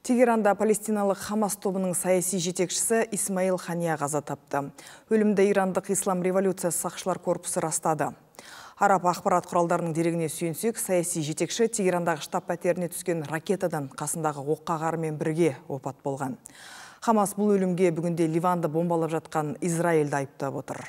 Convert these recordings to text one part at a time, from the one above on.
Тегеранда палестиналық Хамас тобының саяси жетекшісі Исмаил Хания қаза тапты. Өлімді ирандық ислам революция сақшылар корпусы растады. Араб ақпарат құралдарының дерегіне сүйенсек, саяси жетекші Тегерандағы штаб пәтеріне түскен ракетадан қасындағы оққа бірге опат болған. Хамас бұл өлімге бүгінде Ливанды бомбалап жатқан Израильді айыптап отыр.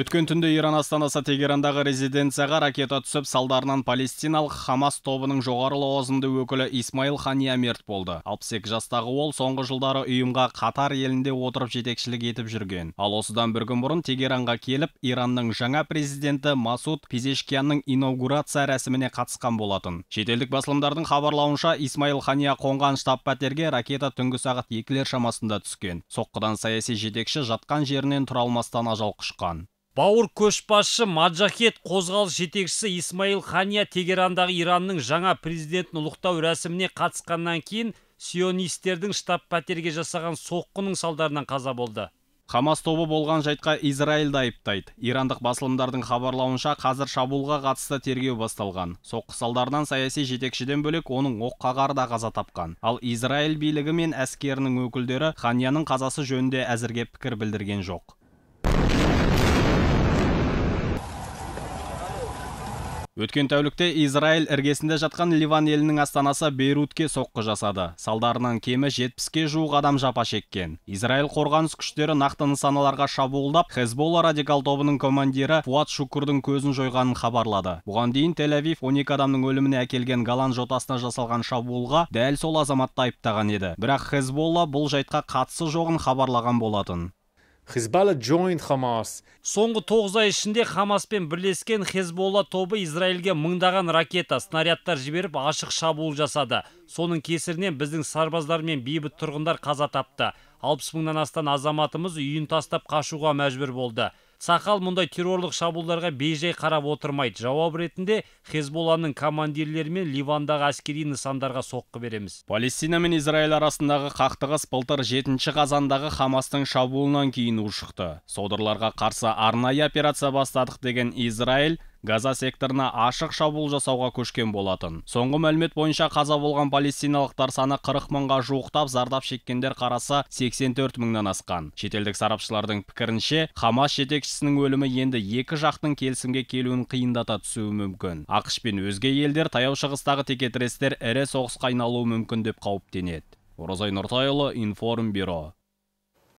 Өткен түнде Иран астанасы Тегерандағы резиденцияға ракета түсіп, салдарынан палестиналық Хамас тобының жоғары лауазымды өкілі Исмаил Хания мерт болды. 62 жастағы ол соңғы жылдары ұйымға Қатар елінде отырып жетекшілік етіп жүрген. Ал осыдан бір күн бұрын Тегеранға келіп, Иранның жаңа президенті Масуд Пизешкиянның инаугурация рәсіміне қатысқан болатын. Шетелдік басылымдардың хабарлауынша, Исмаил Хания қонған штаб пәтерге ракета түнгі сағат екілер шамасында түскен. Соққыдан саяси жетекші жатқан жерінен тұра алмастан ажал құшқан бауыр көшбасшы маджахет қозғалыс жетекшісі исмаил хания тегерандағы иранның жаңа президентін ұлықтау рәсіміне қатысқаннан кейін сионистердің штаб пәтерге жасаған соққының салдарынан қаза болды хамас тобы болған жайтқа израильді айыптайды ирандық басылымдардың хабарлауынша қазір шабуылға қатысты тергеу басталған соққы салдарынан саяси жетекшіден бөлек оның оққағары да қаза тапқан ал израиль билігі мен әскерінің өкілдері ханияның қазасы жөнінде әзірге пікір білдірген жоқ өткен тәулікте израиль іргесінде жатқан ливан елінің астанасы бейрутке соққы жасады салдарынан кемі жетпіске жуық адам жапа шеккен израиль қорғаныс күштері нақты нысаналарға шабуылдап хезболла радикал тобының командирі фуат шукурдың көзін жойғанын хабарлады бұған дейін тель авив 12 адамның өліміне әкелген Галан жотасына жасалған шабуылға дәл сол азаматты айыптаған еді бірақ хезболла бұл жайтқа қатысы жоғын хабарлаған болатын хизбалла joined Хамас. соңғы тоғыз ай ішінде хамаспен бірлескен хезболла тобы израильге мыңдаған ракета снарядтар жіберіп ашық шабуыл жасады соның кесірінен біздің сарбаздар мен бейбіт тұрғындар қаза тапты алпыс мыңнан астам азаматымыз үйін тастап қашуға мәжбүр болды сақал мұндай террорлық шабуылдарға бейжай қарап отырмайды жауап ретінде хезболланың командирлері ливандағы әскери нысандарға соққы береміз палестина мен израиль арасындағы қақтығыс былтыр жетінші қазандағы хамастың шабуылынан кейін ушықты содырларға қарсы арнайы операция бастадық деген израиль газа секторына ашық шабуыл жасауға көшкен болатын соңғы мәлімет бойынша қаза болған палестиналықтар саны 40 мыңға жуықтап зардап шеккендер қарасы 84 мыңнан асқан шетелдік сарапшылардың пікірінше хамас жетекшісінің өлімі енді екі жақтың келісімге келуін қиындата түсуі мүмкін ақш пен өзге елдер таяу шығыстағы текетірестер ірі соғысқа айналуы мүмкін деп қауіптенеді оразай нұртайұлы бюро.